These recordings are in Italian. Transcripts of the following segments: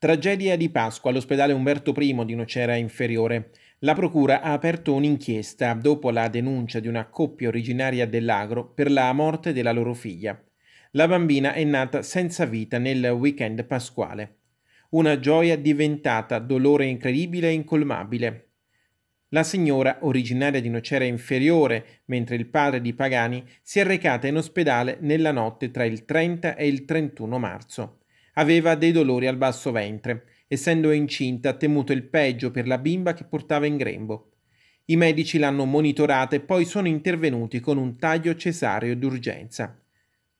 Tragedia di Pasqua all'ospedale Umberto I di Nocera Inferiore. La Procura ha aperto un'inchiesta dopo la denuncia di una coppia originaria dell'Agro per la morte della loro figlia. La bambina è nata senza vita nel weekend pasquale. Una gioia diventata dolore incredibile e incolmabile. La signora, originaria di Nocera Inferiore, mentre il padre di Pagani, si è recata in ospedale nella notte tra il 30 e il 31 marzo. Aveva dei dolori al basso ventre. Essendo incinta, ha temuto il peggio per la bimba che portava in grembo. I medici l'hanno monitorata e poi sono intervenuti con un taglio cesareo d'urgenza.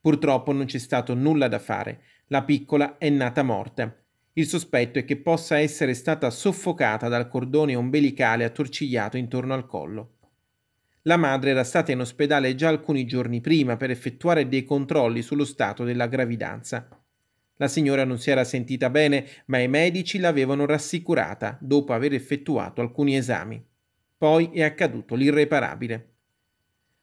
Purtroppo non c'è stato nulla da fare. La piccola è nata morta. Il sospetto è che possa essere stata soffocata dal cordone ombelicale attorcigliato intorno al collo. La madre era stata in ospedale già alcuni giorni prima per effettuare dei controlli sullo stato della gravidanza. La signora non si era sentita bene, ma i medici l'avevano rassicurata dopo aver effettuato alcuni esami. Poi è accaduto l'irreparabile.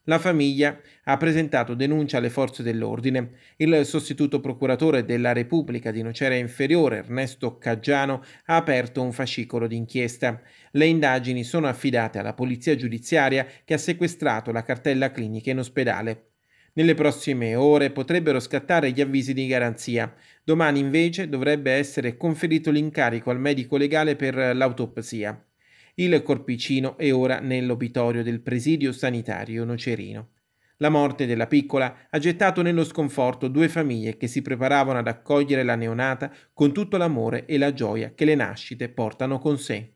La famiglia ha presentato denuncia alle forze dell'ordine. Il sostituto procuratore della Repubblica di Nocera Inferiore, Ernesto Caggiano, ha aperto un fascicolo d'inchiesta. Le indagini sono affidate alla polizia giudiziaria che ha sequestrato la cartella clinica in ospedale. Nelle prossime ore potrebbero scattare gli avvisi di garanzia. Domani invece dovrebbe essere conferito l'incarico al medico legale per l'autopsia. Il corpicino è ora nell'obitorio del presidio sanitario nocerino. La morte della piccola ha gettato nello sconforto due famiglie che si preparavano ad accogliere la neonata con tutto l'amore e la gioia che le nascite portano con sé.